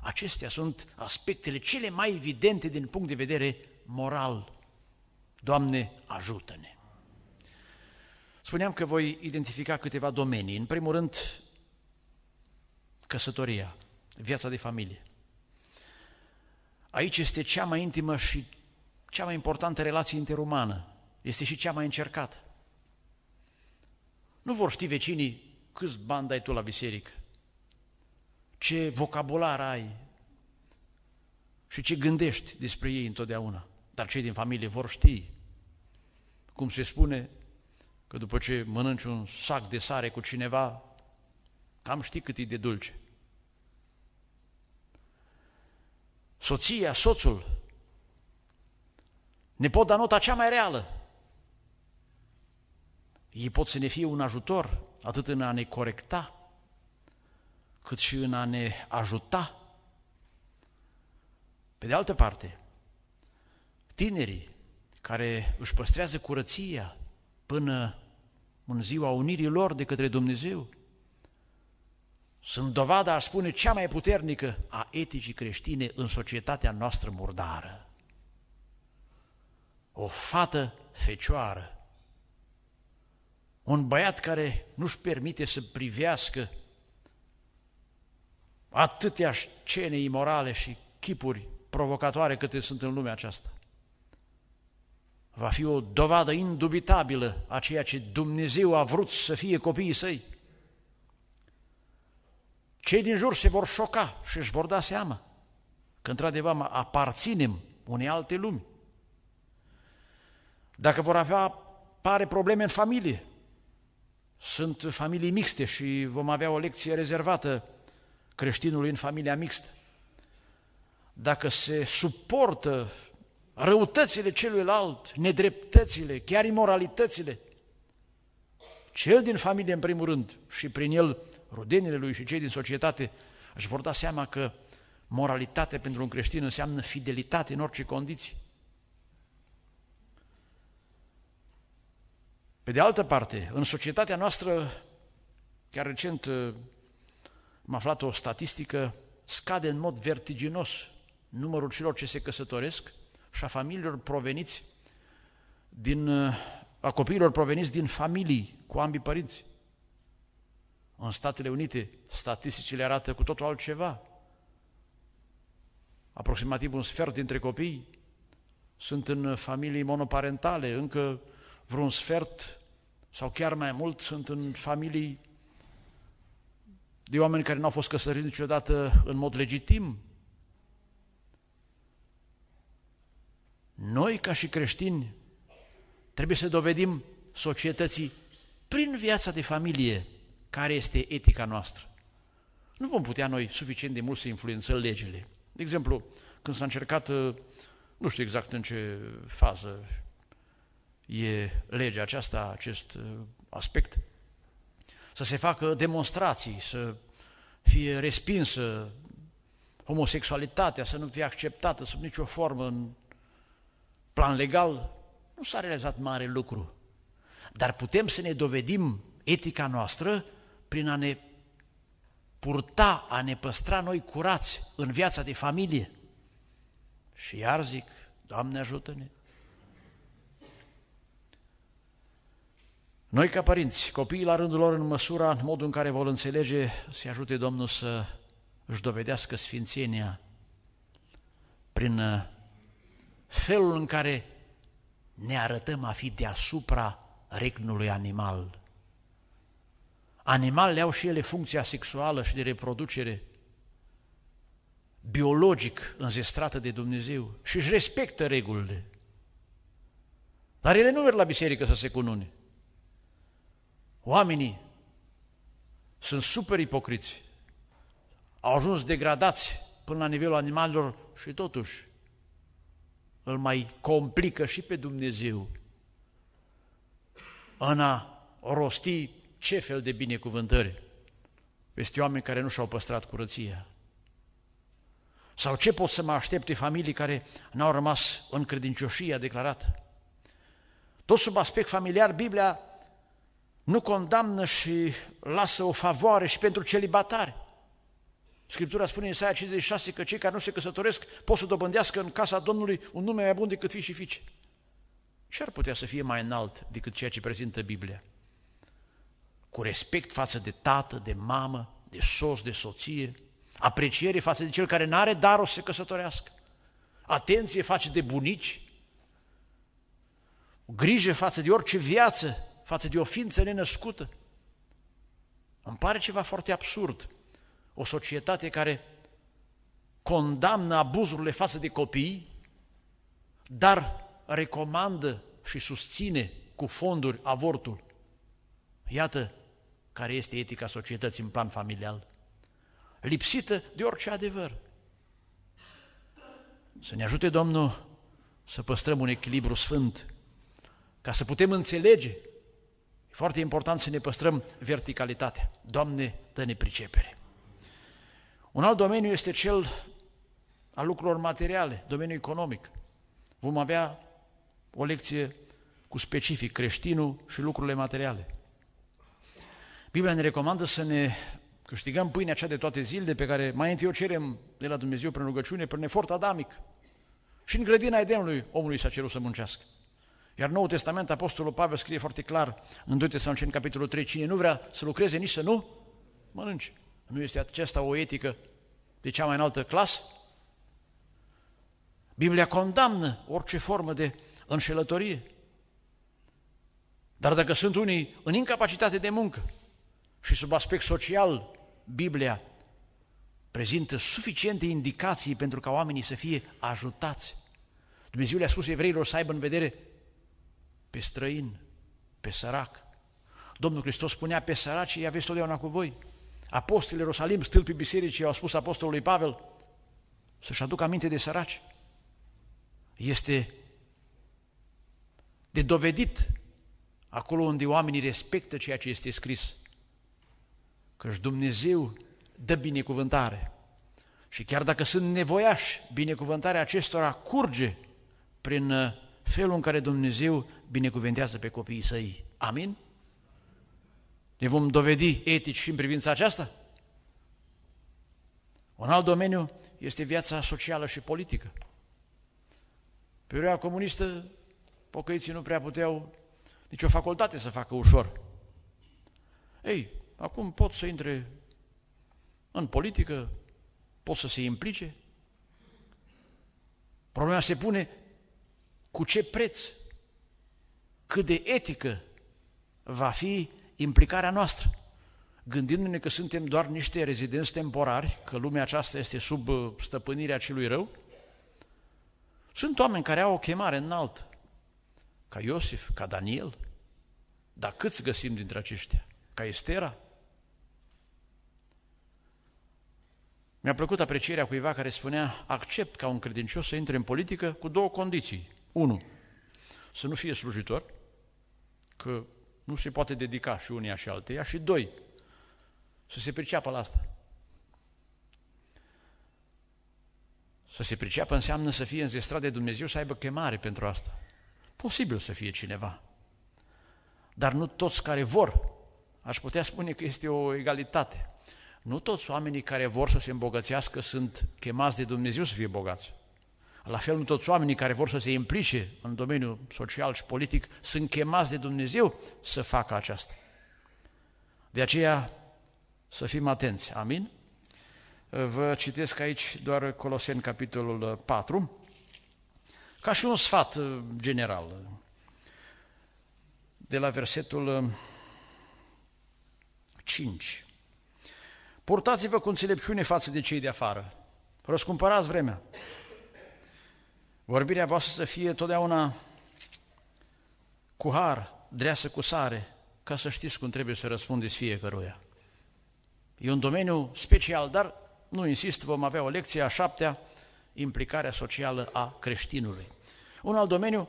Acestea sunt aspectele cele mai evidente din punct de vedere moral. Doamne, ajută-ne! Spuneam că voi identifica câteva domenii. În primul rând, căsătoria, viața de familie. Aici este cea mai intimă și cea mai importantă relație interumană. Este și cea mai încercată. Nu vor ști vecinii câți bani dai tu la biserică, ce vocabular ai și ce gândești despre ei întotdeauna. Dar cei din familie vor ști, cum se spune, că după ce mănânci un sac de sare cu cineva, cam știi cât e de dulce. Soția, soțul, ne pot da nota cea mai reală. Ei pot să ne fie un ajutor, atât în a ne corecta, cât și în a ne ajuta. Pe de altă parte, tinerii care își păstrează curăția până în ziua unirii lor de către Dumnezeu. Sunt dovada, aș spune, cea mai puternică a eticii creștine în societatea noastră murdară. O fată fecioară, un băiat care nu-și permite să privească atâtea scene imorale și chipuri provocatoare câte sunt în lumea aceasta va fi o dovadă indubitabilă a ceea ce Dumnezeu a vrut să fie copiii săi. Cei din jur se vor șoca și își vor da seama că într-adevăr aparținem unei alte lumi. Dacă vor avea pare probleme în familie, sunt familii mixte și vom avea o lecție rezervată creștinului în familia mixtă. Dacă se suportă răutățile celuilalt, nedreptățile, chiar imoralitățile. Cel din familie, în primul rând, și prin el rodenile lui și cei din societate, își vor da seama că moralitate pentru un creștin înseamnă fidelitate în orice condiții. Pe de altă parte, în societatea noastră, chiar recent uh, am aflat o statistică, scade în mod vertiginos numărul celor ce se căsătoresc și a familiilor proveniți din, a copiilor proveniți din familii cu ambii părinți. În Statele Unite, statisticile arată cu totul altceva. Aproximativ un sfert dintre copii sunt în familii monoparentale, încă vreun sfert sau chiar mai mult sunt în familii de oameni care nu au fost căsătoriți niciodată în mod legitim, Noi, ca și creștini, trebuie să dovedim societății prin viața de familie care este etica noastră. Nu vom putea noi suficient de mult să influențăm legile. De exemplu, când s-a încercat, uh, nu știu exact în ce fază e legea aceasta, acest uh, aspect, să se facă demonstrații, să fie respinsă homosexualitatea, să nu fie acceptată sub nicio formă în plan legal, nu s-a realizat mare lucru. Dar putem să ne dovedim etica noastră prin a ne purta, a ne păstra noi curați în viața de familie. Și iar zic, Doamne ajută-ne! Noi ca părinți, copiii la rândul lor în măsura, în modul în care vor înțelege, să ajute Domnul să își dovedească sfințenia prin uh, felul în care ne arătăm a fi deasupra regnului animal. Animalele au și ele funcția sexuală și de reproducere biologic înzestrată de Dumnezeu și își respectă regulile. Dar ele nu merg la biserică să se cunune. Oamenii sunt super ipocriți, au ajuns degradați până la nivelul animalelor și totuși îl mai complică și pe Dumnezeu în a rosti ce fel de binecuvântări peste oameni care nu și-au păstrat curăția. Sau ce pot să mă aștepte familii care n-au rămas în credincioșia declarată? Tot sub aspect familiar, Biblia nu condamnă și lasă o favoare și pentru celibatari. Scriptura spune în Isaia 56 că cei care nu se căsătoresc pot să dobândească în casa Domnului un nume mai bun decât fi și fiice. Ce ar putea să fie mai înalt decât ceea ce prezintă Biblia? Cu respect față de tată, de mamă, de sos, de soție, apreciere față de cel care nu are darul să se căsătorească, atenție față de bunici, grijă față de orice viață, față de o ființă nenăscută. Îmi pare ceva foarte absurd o societate care condamnă abuzurile față de copii, dar recomandă și susține cu fonduri avortul. Iată care este etica societății în plan familial, lipsită de orice adevăr. Să ne ajute Domnul să păstrăm un echilibru sfânt, ca să putem înțelege. E foarte important să ne păstrăm verticalitatea. Doamne, dă-ne pricepere! Un alt domeniu este cel al lucrurilor materiale, domeniul economic. Vom avea o lecție cu specific creștinul și lucrurile materiale. Biblia ne recomandă să ne câștigăm pâinea cea de toate zilele pe care mai întâi o cerem de la Dumnezeu prin rugăciune, prin efort adamic. Și în grădina Edenului omului s-a cerut să muncească. Iar Noul Testament, Apostolul Pavel scrie foarte clar în 2 Tesalonicen, capitolul 3, cine nu vrea să lucreze, nici să nu mănânce. Nu este aceasta o etică de cea mai înaltă clasă? Biblia condamnă orice formă de înșelătorie. Dar dacă sunt unii în incapacitate de muncă și sub aspect social, Biblia prezintă suficiente indicații pentru ca oamenii să fie ajutați. Dumnezeu le-a spus evreilor să aibă în vedere pe străin, pe sărac. Domnul Hristos spunea, pe săraci aveți totdeauna cu voi apostolii Ierusalim, stâlpii bisericii, au spus apostolului Pavel să-și aducă aminte de săraci. Este de dovedit acolo unde oamenii respectă ceea ce este scris. Căci Dumnezeu dă binecuvântare. Și chiar dacă sunt nevoiași, binecuvântarea acestora curge prin felul în care Dumnezeu binecuvântează pe copiii săi. Amin? Ne vom dovedi etici și în privința aceasta? Un alt domeniu este viața socială și politică. Pe urea comunistă, pocăiții nu prea puteau nicio facultate să facă ușor. Ei, acum pot să intre în politică, pot să se implice. Problema se pune cu ce preț, cât de etică va fi implicarea noastră. Gândindu-ne că suntem doar niște rezidenți temporari, că lumea aceasta este sub uh, stăpânirea celui rău, sunt oameni care au o chemare înaltă, ca Iosif, ca Daniel, dar câți găsim dintre aceștia? Ca Estera? Mi-a plăcut aprecierea cuiva care spunea, accept ca un credincios să intre în politică cu două condiții. Unu, să nu fie slujitor, că nu se poate dedica și unia și alteia. Și doi, să se priceapă la asta. Să se priceapă înseamnă să fie înzestrat de Dumnezeu, să aibă chemare pentru asta. Posibil să fie cineva. Dar nu toți care vor. Aș putea spune că este o egalitate. Nu toți oamenii care vor să se îmbogățească sunt chemați de Dumnezeu să fie bogați. La fel, nu toți oamenii care vor să se implice în domeniul social și politic sunt chemați de Dumnezeu să facă aceasta. De aceea, să fim atenți. Amin? Vă citesc aici doar Colosen, capitolul 4, ca și un sfat general, de la versetul 5. Purtați-vă cu înțelepciune față de cei de afară, răscumpărați vremea, Vorbirea voastră să fie totdeauna cu har, dreasă cu sare, ca să știți cum trebuie să răspundeți fiecăruia. E un domeniu special, dar nu insist, vom avea o lecție a șaptea, implicarea socială a creștinului. Un alt domeniu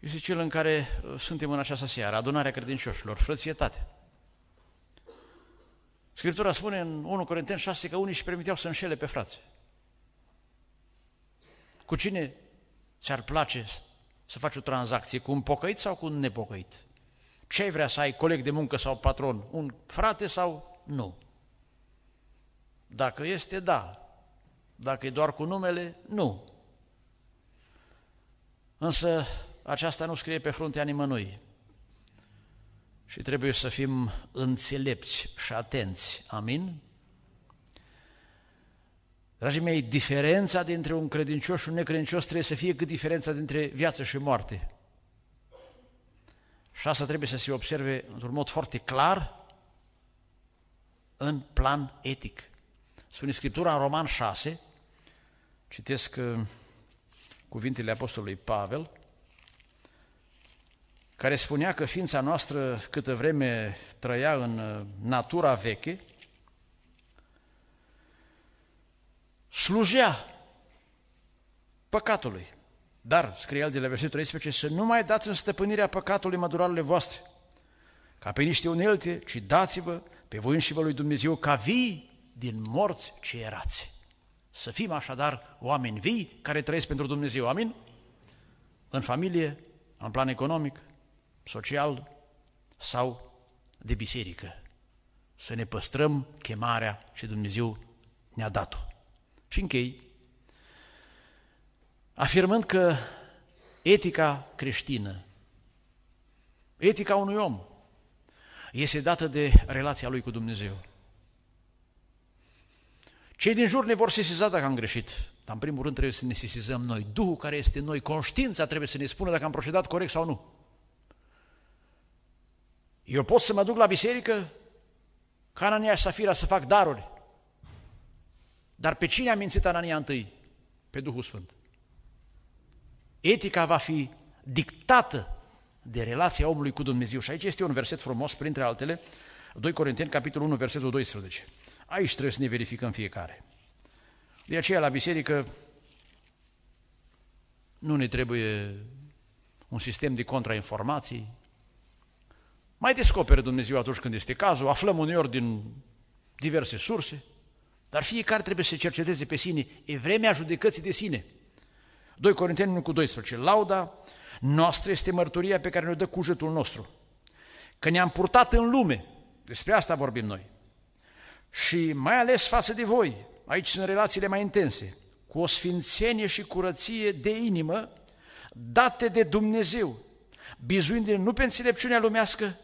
este cel în care uh, suntem în această seară, adunarea credincioșilor, frățietate. Scriptura spune în 1 Corinteni 6 că unii își permiteau să înșele pe frați. Cu cine ți-ar place să faci o tranzacție? Cu un pocăit sau cu un nepocăit? Ce ai vrea să ai, coleg de muncă sau patron? Un frate sau nu? Dacă este, da. Dacă e doar cu numele, nu. Însă aceasta nu scrie pe fruntea nimănui. Și trebuie să fim înțelepți și atenți. Amin? Dragii mei, diferența dintre un credincios și un necredincios trebuie să fie cât diferența dintre viață și moarte. Și asta trebuie să se observe într-un mod foarte clar în plan etic. Spune Scriptura în Roman 6, citesc uh, cuvintele Apostolului Pavel, care spunea că ființa noastră câtă vreme trăia în uh, natura veche, slujea păcatului. Dar, scrie el de la versetul 13, să nu mai dați în stăpânirea păcatului mădurarele voastre, ca pe niște unelte, ci dați-vă pe voi înșivă lui Dumnezeu ca vii din morți ce erați. Să fim așadar oameni vii care trăiesc pentru Dumnezeu, amin? În familie, în plan economic, social sau de biserică. Să ne păstrăm chemarea ce Dumnezeu ne-a dat-o. Și închei, afirmând că etica creștină, etica unui om, este dată de relația lui cu Dumnezeu. Cei din jur ne vor sesiza dacă am greșit, dar în primul rând trebuie să ne sesizăm noi. Duhul care este noi, conștiința trebuie să ne spună dacă am procedat corect sau nu. Eu pot să mă duc la biserică, Canania și Safira să fac daruri, dar pe cine a mințit Anania întâi? Pe Duhul Sfânt. Etica va fi dictată de relația omului cu Dumnezeu. Și aici este un verset frumos, printre altele, 2 Corinteni, capitolul 1, versetul 12. Aici trebuie să ne verificăm fiecare. De aceea, la biserică, nu ne trebuie un sistem de contrainformații. Mai descoperă Dumnezeu atunci când este cazul, aflăm uneori din diverse surse, dar fiecare trebuie să cerceteze pe sine. E vremea judecății de sine. 2 Corinteni 1 cu 12. Lauda noastră este mărturia pe care ne dă cujetul nostru. Că ne-am purtat în lume. Despre asta vorbim noi. Și mai ales față de voi, aici sunt relațiile mai intense, cu o sfințenie și curăție de inimă date de Dumnezeu, bizuindu-ne nu pe înțelepciunea lumească,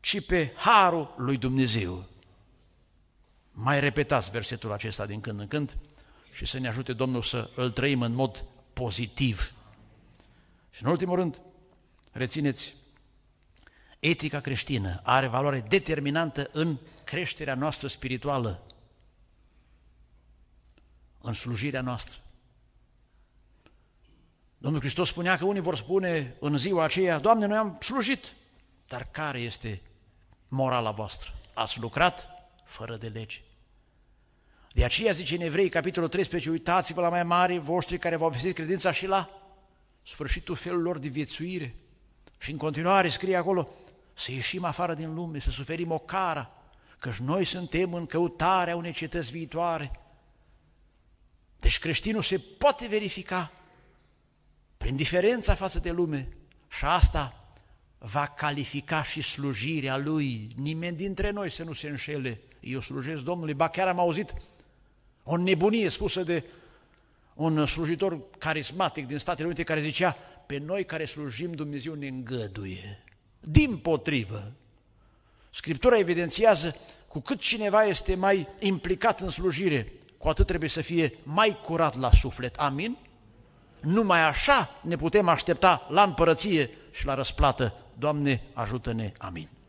ci pe harul lui Dumnezeu. Mai repetați versetul acesta din când în când și să ne ajute Domnul să îl trăim în mod pozitiv. Și în ultimul rând, rețineți, etica creștină are valoare determinantă în creșterea noastră spirituală, în slujirea noastră. Domnul Hristos spunea că unii vor spune în ziua aceea, Doamne, noi am slujit, dar care este morala voastră? Ați lucrat? fără de lege. De aceea zice în Evrei, capitolul 13, uitați-vă la mai mari voștri care v-au vestit credința și la sfârșitul felul lor de viețuire. Și în continuare scrie acolo, să ieșim afară din lume, să suferim o cara, căci noi suntem în căutarea unei cetăți viitoare. Deci creștinul se poate verifica prin diferența față de lume și asta va califica și slujirea lui. Nimeni dintre noi să nu se înșele eu slujesc Domnului, ba chiar am auzit o nebunie spusă de un slujitor carismatic din Statele Unite care zicea, pe noi care slujim Dumnezeu ne îngăduie. Din potrivă, Scriptura evidențiază cu cât cineva este mai implicat în slujire, cu atât trebuie să fie mai curat la suflet. Amin? Numai așa ne putem aștepta la împărăție și la răsplată. Doamne, ajută-ne! Amin!